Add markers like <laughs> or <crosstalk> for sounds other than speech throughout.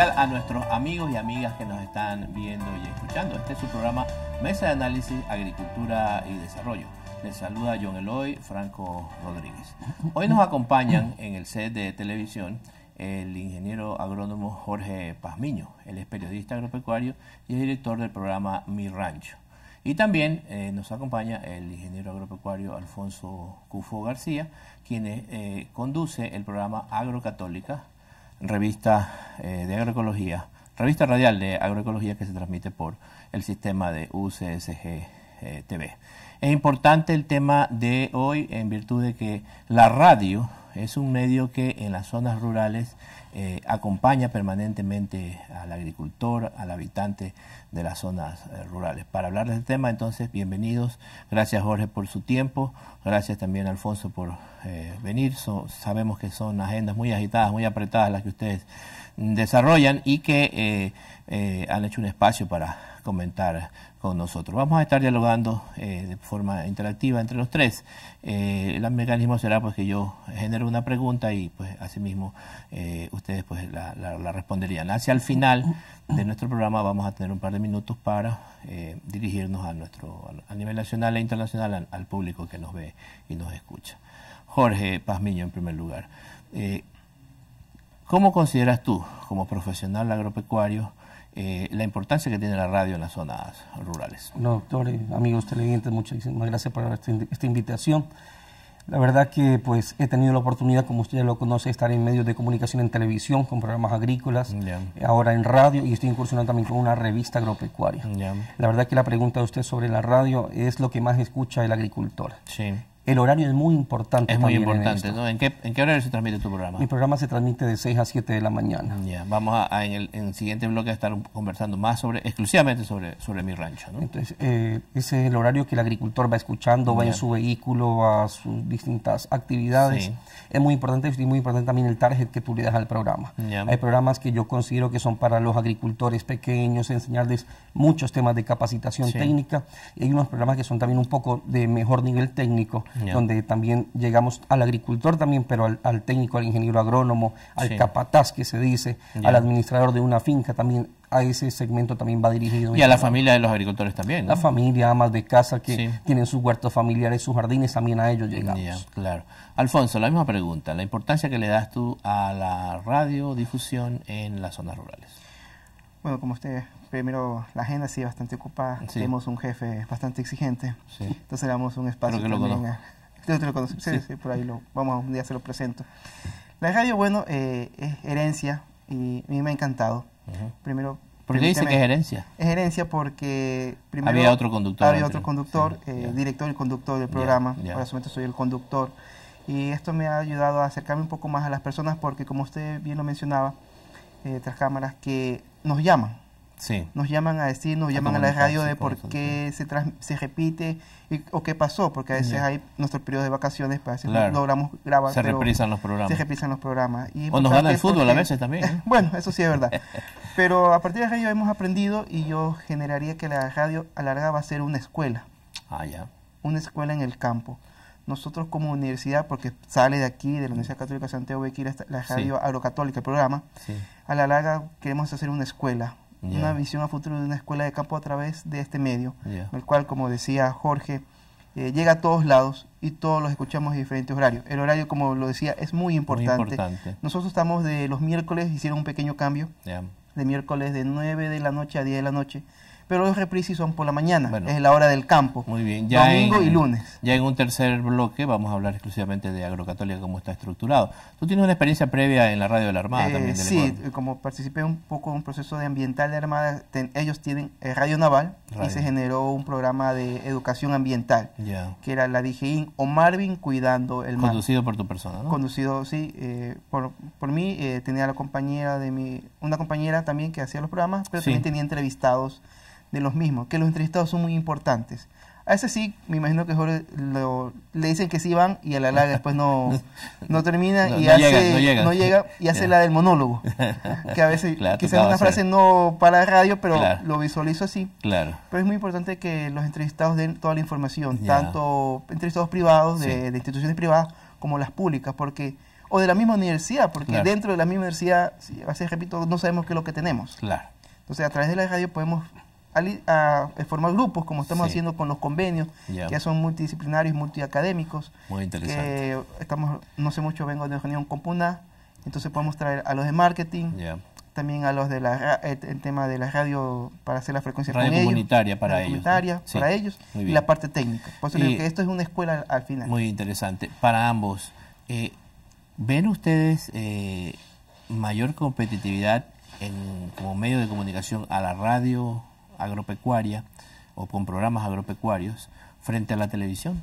a nuestros amigos y amigas que nos están viendo y escuchando. Este es su programa Mesa de Análisis, Agricultura y Desarrollo. Les saluda John Eloy Franco Rodríguez. Hoy nos acompañan en el set de televisión el ingeniero agrónomo Jorge Pazmiño. Él es periodista agropecuario y es director del programa Mi Rancho. Y también eh, nos acompaña el ingeniero agropecuario Alfonso Cufo García, quien eh, conduce el programa Agrocatólica revista eh, de agroecología, revista radial de agroecología que se transmite por el sistema de UCSG eh, TV. Es importante el tema de hoy en virtud de que la radio es un medio que en las zonas rurales eh, acompaña permanentemente al agricultor, al habitante de las zonas eh, rurales. Para hablar del tema, entonces, bienvenidos. Gracias Jorge por su tiempo. Gracias también Alfonso por eh, venir. sabemos que son agendas muy agitadas, muy apretadas las que ustedes desarrollan y que han hecho un espacio para comentar con nosotros. Vamos a estar dialogando eh, de forma interactiva entre los tres. Eh, el mecanismo será pues que yo genere una pregunta y pues asimismo eh, ustedes pues la, responderían. Hacia el final de nuestro programa vamos a tener un par de minutos para dirigirnos a nuestro a nivel nacional e internacional al, público que nos ve y nos escucha. Jorge Pazmiño en primer lugar. ¿Cómo consideras tú como profesional agropecuario eh, la importancia que tiene la radio en las zonas rurales. No, doctores, eh, amigos televidentes, muchísimas gracias por esta, invitación. La verdad que pues he tenido la oportunidad, como usted ya lo conoce, de estar en medios de comunicación en televisión, con programas agrícolas, eh, ahora en radio y estoy incursionando también con una revista agropecuaria. La verdad que la pregunta de usted sobre la radio es lo que más escucha el agricultor. Sí. El horario es muy importante. Es muy importante, en ¿no? ¿En qué, ¿En qué, horario se transmite tu programa? Mi programa se transmite de 6 a 7 de la mañana. Ya, vamos a, en, el, siguiente bloque a estar conversando más sobre, exclusivamente sobre, sobre mi rancho, ¿no? Entonces, eh, ese es el horario que el agricultor va escuchando, va en su vehículo, va a sus distintas actividades. Es muy importante y muy importante también el target que tú le das al programa. Hay programas que yo considero que son para los agricultores pequeños, enseñarles muchos temas de capacitación técnica. Y hay unos programas que son también un poco de mejor nivel técnico donde también llegamos al agricultor también, pero al, técnico, al ingeniero agrónomo, al capataz que se dice, al administrador de una finca también, a ese segmento también va dirigido. Y a la familia de los agricultores también. La familia, amas de casa que tienen sus huertos familiares, sus jardines, también a ellos llegamos. claro. Alfonso, la misma pregunta, la importancia que le das tú a la radiodifusión en las zonas rurales. Bueno, como usted, primero la agenda sí bastante ocupada, tenemos un jefe bastante exigente, entonces le damos un espacio Creo que lo a... lo sí. por ahí lo, vamos, un día se lo presento. La radio, bueno, eh, es herencia y a mí me ha encantado. Primero... ¿Por qué dice que es herencia? Es herencia porque primero... Había otro conductor. Había otro conductor, eh, director y conductor del programa, yeah, yeah. soy el conductor. Y esto me ha ayudado a acercarme un poco más a las personas porque como usted bien lo mencionaba, eh, tras cámaras, que nos llaman. Sí. Nos llaman a decir, nos llaman a la radio de por qué se, se repite o qué pasó, porque a veces hay nuestros periodos de vacaciones, para pues, decir, logramos grabar. Se reprisan los programas. Se reprisan los programas. o nos gana el fútbol a veces también. ¿eh? <laughs> bueno, eso sí es verdad. <laughs> Pero a partir de radio hemos aprendido y yo generaría que la radio larga va a ser una escuela. Ah, ya. Una escuela en el campo nosotros como universidad, porque sale de aquí, de la Universidad Católica de Santiago de aquí, la, la radio agrocatólica, el programa, a la larga queremos hacer una escuela, una visión a futuro de una escuela de campo a través de este medio, el cual, como decía Jorge, eh, llega a todos lados y todos los escuchamos en diferentes horarios. El horario, como lo decía, es muy importante. Nosotros estamos de los miércoles, hicieron un pequeño cambio, de miércoles de 9 de la noche a 10 de la noche pero los reprisis son por la mañana, es la hora del campo, muy bien. domingo y lunes. Ya en un tercer bloque vamos a hablar exclusivamente de Agrocatólica, cómo está estructurado. Tú tienes una experiencia previa en la radio de la Armada eh, sí, eh, como participé un poco en un proceso de ambiental de Armada, ellos tienen eh, Radio Naval y se generó un programa de educación ambiental, que era la DGIN o Marvin Cuidando el Mar. Conducido por tu persona, Conducido, sí, por, mí tenía la compañera de mi, una compañera también que hacía los programas, pero también tenía entrevistados de los mismos, que los entrevistados son muy importantes. A ese sí, me imagino que Jorge le dicen que sí van y a la larga después no, <laughs> no termina y no hace, llega, y hace la del monólogo. Que a veces claro, quizás una frase no para la radio, pero lo visualizo así. Claro. Pero es muy importante que los entrevistados den toda la información, tanto entrevistados privados de, instituciones privadas como las públicas, porque o de la misma universidad, porque dentro de la misma universidad, a veces repito, no sabemos qué es lo que tenemos. Claro. Entonces, a través de la radio podemos a, eh, formar grupos, como estamos haciendo con los convenios, que ya son multidisciplinarios, multiacadémicos. Muy estamos, no sé mucho, vengo de Unión Compuna, entonces podemos traer a los de marketing, también a los de eh, tema de la radio para hacer la frecuencia comunitaria para ellos. para ellos y la parte técnica. esto es una escuela al final. Muy interesante. Para ambos, eh, ¿ven ustedes mayor competitividad en, como medio de comunicación a la radio agropecuaria o con programas agropecuarios frente a la televisión?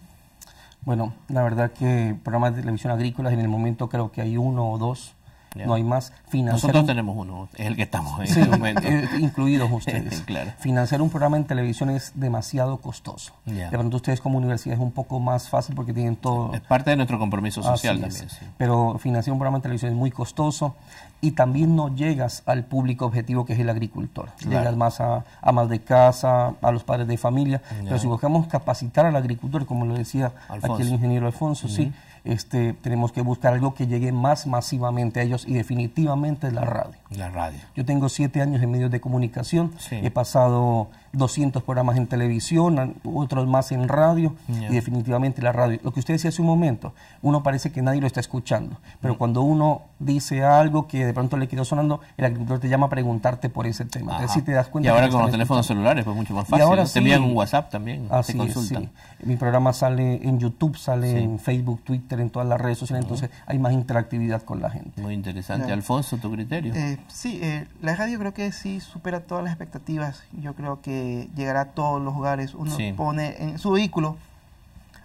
Bueno, la verdad que programas de televisión agrícolas en el momento creo que hay uno o dos no hay más. financiación. Nosotros tenemos uno, es el que estamos en este momento. Eh, incluidos <laughs> ustedes. Financiar un programa en televisión es demasiado costoso. De pronto ustedes como universidad es un poco más fácil porque tienen todo... Es parte de nuestro compromiso social también. Pero financiar un programa en televisión es muy costoso y también no llegas al público objetivo que es el agricultor. Llegas más a más de casa, a los padres de familia. Pero si buscamos capacitar al agricultor, como lo decía aquí el ingeniero Alfonso, sí este, tenemos que buscar algo que llegue más masivamente a ellos y definitivamente la radio. La radio. Yo tengo siete años en medios de comunicación, he pasado 200 programas en televisión, otros más en radio y definitivamente la radio. Lo que usted decía hace un momento, uno parece que nadie lo está escuchando, pero mm. cuando uno dice algo que de pronto le quedó sonando, el agricultor te llama a preguntarte por ese tema. te das cuenta y ahora con los teléfonos celulares pues mucho más fácil. Y ahora Te envían un WhatsApp también, Así consultan. Mi programa sale en YouTube, sale en Facebook, Twitter en todas las redes sociales, entonces hay más interactividad con la gente. Muy interesante. Alfonso, tu criterio. Eh, sí, eh, la radio creo que sí supera todas las expectativas. Yo creo que llegará a todos los hogares. Uno pone en su vehículo,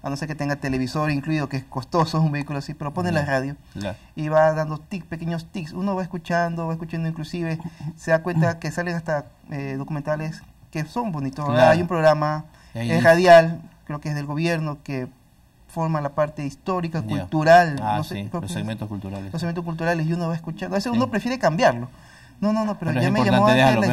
a no ser que tenga televisor incluido, que es costoso, <laughs> un vehículo así, pero pone la radio y va dando tics, pequeños tics. Uno va escuchando, va escuchando inclusive, se da cuenta que salen hasta eh, documentales que son bonitos. Hay un programa radial, creo que es del gobierno, que forma la parte histórica, cultural. Ah, no sé, los segmentos culturales. Los segmentos culturales y uno va escuchando. A veces uno prefiere cambiarlo. No, no, no, pero, ya me llamó a déjalo, la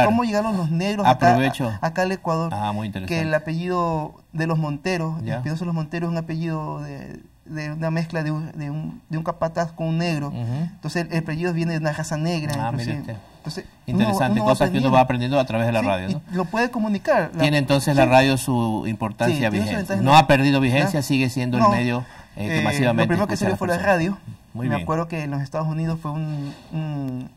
me cómo llegaron los negros Acá, acá al Ecuador. Ah, muy interesante. Que el apellido de los Monteros, yeah. Espinosa de los Monteros es un apellido de, de una mezcla de un, de un, de un capataz con un negro. Entonces el, el, viene de una raza negra. Ah, entonces, Interesante, cosas que uno va aprendiendo a través de la radio. lo puede comunicar. tiene entonces la radio su importancia vigente. No ha perdido vigencia, sigue siendo el medio eh, que masivamente. Eh, lo primero que salió fue la radio. Me acuerdo que en los Estados Unidos fue un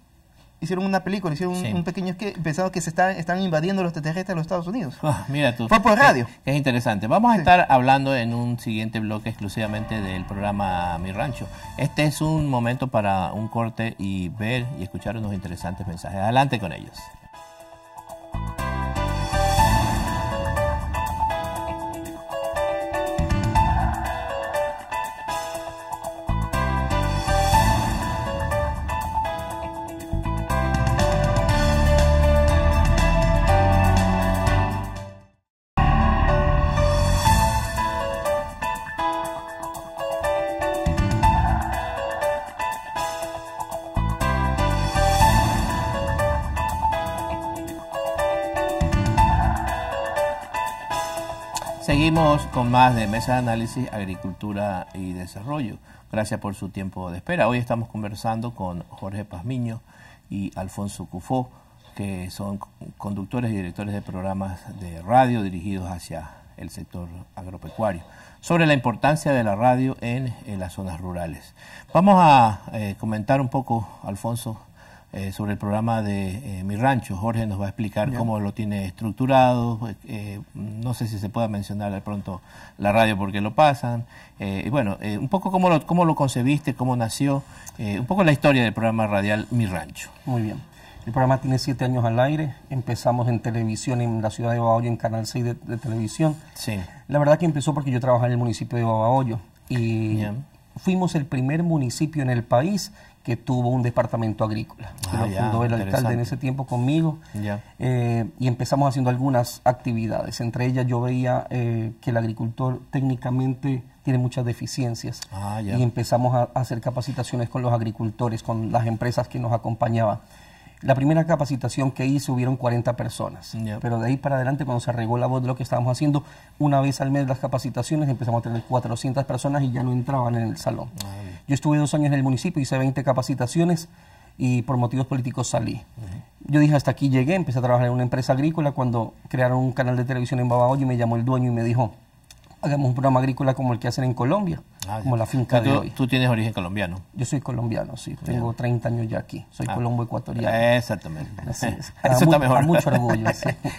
hicieron una película, hicieron un pequeño que pensado que se están, invadiendo los extraterrestres de los Estados Unidos. Ah, mira tú. Fue por radio. Es, interesante. Vamos a estar hablando en un siguiente bloque exclusivamente del programa Mi Rancho. Este es un momento para un corte y ver y escuchar unos interesantes mensajes. Adelante con ellos. Seguimos con más de Mesa de Análisis, Agricultura y Desarrollo. Gracias por su tiempo de espera. Hoy estamos conversando con Jorge Pazmiño y Alfonso Cufó, que son conductores y directores de programas de radio dirigidos hacia el sector agropecuario, sobre la importancia de la radio en, las zonas rurales. Vamos a eh, comentar un poco, Alfonso, eh, sobre el programa de eh, Mi Rancho. Jorge nos va a explicar cómo lo tiene estructurado. Eh, mm, no sé si se pueda mencionar de pronto la radio porque lo pasan. y bueno, un poco cómo lo, cómo lo concebiste, cómo nació, un poco la historia del programa radial Mi Rancho. Muy bien. El programa tiene siete años al aire. Empezamos en televisión en la ciudad de Babahoyo, en Canal 6 de, televisión. Sí. La verdad que empezó porque yo trabajaba en el municipio de Babahoyo. Y fuimos el primer municipio en el país que tuvo un departamento agrícola. Ah, lo fundó el alcalde en ese tiempo conmigo eh, y empezamos haciendo algunas actividades. Entre ellas yo veía eh, que el agricultor técnicamente tiene muchas deficiencias ah, y empezamos a hacer capacitaciones con los agricultores, con las empresas que nos acompañaban. La primera capacitación que hice hubieron 40 personas, pero de ahí para adelante cuando se arregló la voz de lo que estábamos haciendo, una vez al mes las capacitaciones empezamos a tener 400 personas y ya no entraban en el salón. Ah, Yo estuve dos años en el municipio, hice 20 capacitaciones y por motivos políticos salí. Yo dije, hasta aquí llegué, empecé a trabajar en una empresa agrícola cuando crearon un canal de televisión en Babahoyo y me llamó el dueño y me dijo, hagamos un programa agrícola como el que hacen en Colombia, ah, como la finca de hoy. ¿Tú tienes origen colombiano? Yo soy colombiano, sí. Tengo 30 años ya aquí. Soy ah. colombo ecuatoriano. Exactamente. Así <laughs> Eso está mejor. mucho orgullo, <laughs>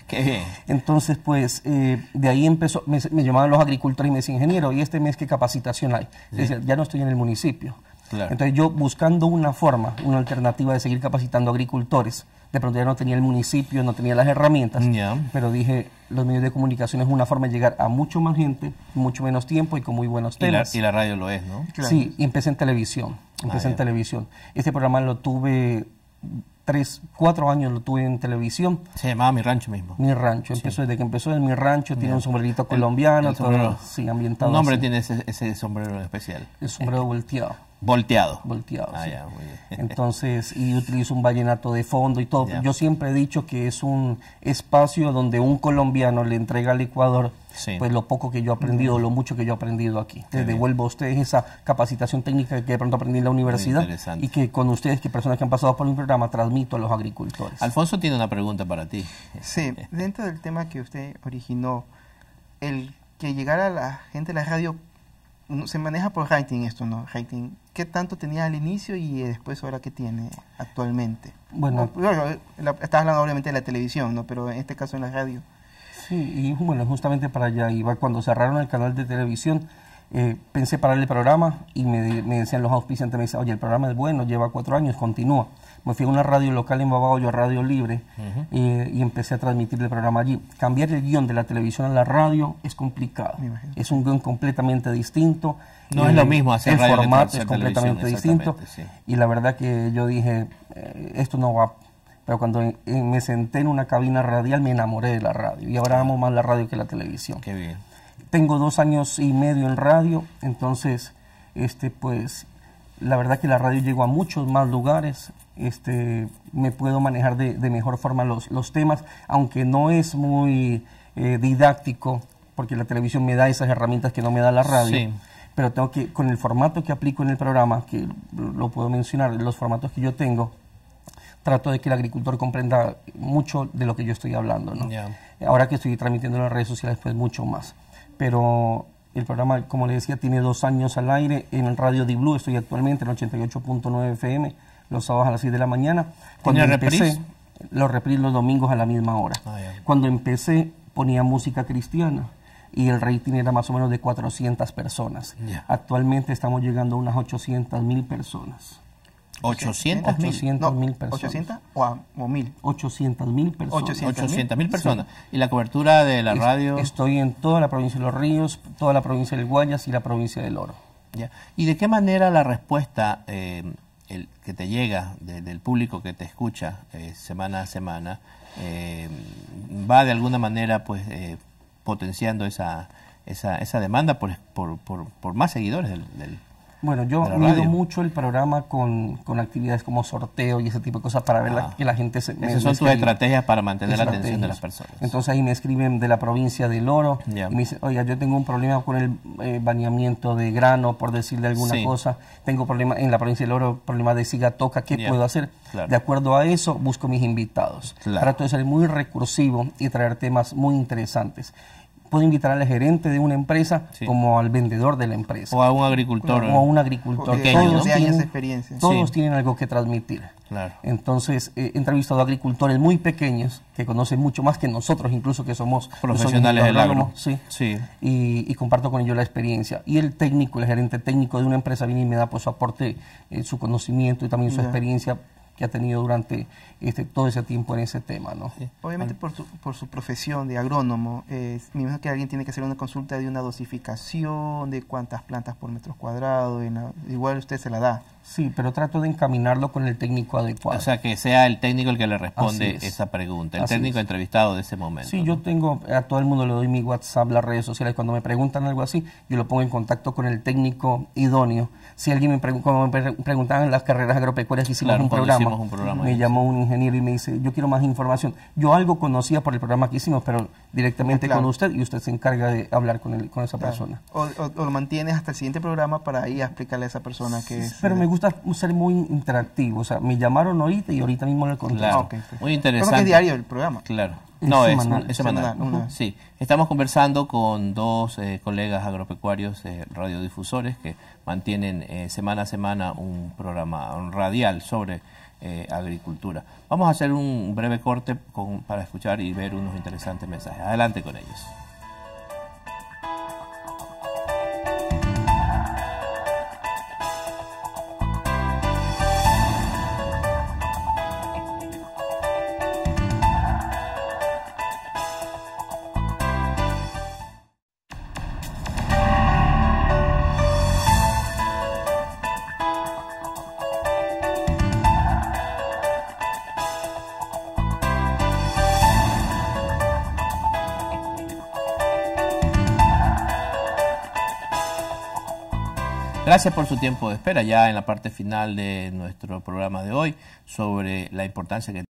Qué bien. Entonces, pues, eh, de ahí empezó, me, llamaban los agricultores y me decían, ingeniero, ¿y este mes qué capacitación hay? ya no estoy en el municipio. Entonces, yo buscando una forma, una alternativa de seguir capacitando agricultores, de pronto ya no tenía el municipio, no tenía las herramientas, pero dije, los medios de comunicación es una forma de llegar a mucho más gente, mucho menos tiempo y con muy buenos temas. Y la, radio lo es, ¿no? Sí, y empecé en televisión, empecé ah, en televisión. Este programa lo tuve tres, cuatro años lo tuve en televisión. Se llamaba Mi Rancho mismo. Mi Rancho, desde que empezó en Mi Rancho, tiene un sombrerito colombiano, todo el ambientado. Un nombre tiene ese, ese, sombrero especial. El sombrero volteado. Volteado. Volteado. Ah, ya, muy bien. <laughs> Entonces, y utilizo un vallenato de fondo y todo. Yo siempre he dicho que es un espacio donde un colombiano le entrega al Ecuador pues lo poco que yo he aprendido, lo mucho que yo he aprendido aquí. Te devuelvo a ustedes esa capacitación técnica que de pronto aprendí en la universidad y que con ustedes, que personas que han pasado por mi programa, transmito a los agricultores. Alfonso tiene una pregunta para ti. Sí, <laughs> dentro del tema que usted originó, el que llegara la gente a la radio se maneja por rating esto, ¿no? Rating. ¿Qué tanto tenía al inicio y eh, después ahora qué tiene actualmente? Bueno, bueno eh, estás hablando obviamente de la televisión, ¿no? Pero en este caso en la radio. Sí, y bueno, justamente para allá iba cuando cerraron el canal de televisión eh, pensé parar el programa y me, decían los auspiciantes, me oye, el programa es bueno, lleva cuatro años, continúa. Me fui a una radio local en Yo a Radio Libre, y empecé a transmitir el programa allí. Cambiar el guión de la televisión a la radio es complicado. Es un guión completamente distinto. No es lo mismo hacer El formato es completamente distinto. Y la verdad que yo dije, eh, esto no va pero cuando eh, me senté en una cabina radial me enamoré de la radio y ahora amo más la radio que la televisión. Qué bien tengo dos años y medio en radio, entonces, este, pues, la verdad que la radio llegó a muchos más lugares, este, me puedo manejar de, mejor forma los, temas, aunque no es muy eh, didáctico, porque la televisión me da esas herramientas que no me da la radio. Pero tengo que, con el formato que aplico en el programa, que lo puedo mencionar, los formatos que yo tengo, trato de que el agricultor comprenda mucho de lo que yo estoy hablando. ¿no? Ahora que estoy transmitiendo en las redes sociales, pues mucho más pero el programa, como le decía, tiene dos años al aire en el Radio Di Blue. Estoy actualmente en 88.9 FM los sábados a las 6 de la mañana. Cuando empecé, lo repris los domingos a la misma hora. Ah, Cuando empecé, ponía música cristiana y el rating era más o menos de 400 personas. Actualmente estamos llegando a unas 800 mil personas. 800 mil personas. 800 o, mil. 800 mil personas. 800 mil personas. ¿Y la cobertura de la radio? Estoy en toda la provincia de Los Ríos, toda la provincia del Guayas y la provincia del Oro. Ya. ¿Y de qué manera la respuesta eh, el, que te llega del público que te escucha eh, semana a semana eh, va de alguna manera pues potenciando esa, esa, esa demanda por, por, por, por más seguidores del bueno, yo mido mucho el programa con, actividades como sorteo y ese tipo de cosas para ver ah. que la gente se... son estrategias para mantener la atención de las personas. Entonces ahí me escriben de la provincia del Oro y me dicen, oiga, yo tengo un problema con el eh, baneamiento de grano, por decirle alguna cosa. Tengo problemas en la provincia del Oro, problemas de cigatoca, ¿qué puedo hacer? De acuerdo a eso, busco mis invitados. Trato de ser muy recursivo y traer temas muy interesantes puedo invitar al gerente de una empresa como al vendedor de la empresa. O a un agricultor. O a un agricultor. Porque todos, tienen, experiencia. todos tienen algo que transmitir. Claro. Entonces, eh, he entrevistado a agricultores muy pequeños que conocen mucho más que nosotros, incluso que somos profesionales del agro. Sí. Y, comparto con ellos la experiencia. Y el técnico, el gerente técnico de una empresa viene y me da pues, su aporte, eh, su conocimiento y también su experiencia que ha tenido durante este, todo ese tiempo en ese tema. ¿no? Obviamente por su, profesión de agrónomo, eh, imagino que alguien tiene que hacer una consulta de una dosificación, de cuántas plantas por metro cuadrado, igual usted se la da. Sí, pero trato de encaminarlo con el técnico adecuado. O sea, que sea el técnico el que le responde esa pregunta, el técnico entrevistado de ese momento. Sí, yo tengo, a todo el mundo le doy mi WhatsApp, las redes sociales, cuando me preguntan algo así, yo lo pongo en contacto con el técnico idóneo. Si alguien me, preguntaba preguntaban en las carreras agropecuarias, hicimos, un, programa, un programa, me llamó un ingeniero y me dice, yo quiero más información. Yo algo conocía por el programa que hicimos, pero directamente con usted y usted se encarga de hablar con, el, con esa persona. O, lo mantienes hasta el siguiente programa para ahí explicarle a esa persona que un ser muy interactivo. O sea, me llamaron ahorita y ahorita mismo le conté. Claro. Muy interesante. es diario el programa. Claro. No, es, semanal. sí. Estamos conversando con dos eh, colegas agropecuarios eh, radiodifusores que mantienen eh, semana a semana un programa un radial sobre agricultura. Vamos a hacer un breve corte para escuchar y ver unos interesantes mensajes. Adelante con ellos. Gracias por su tiempo de espera, ya en la parte final de nuestro programa de hoy, sobre la importancia que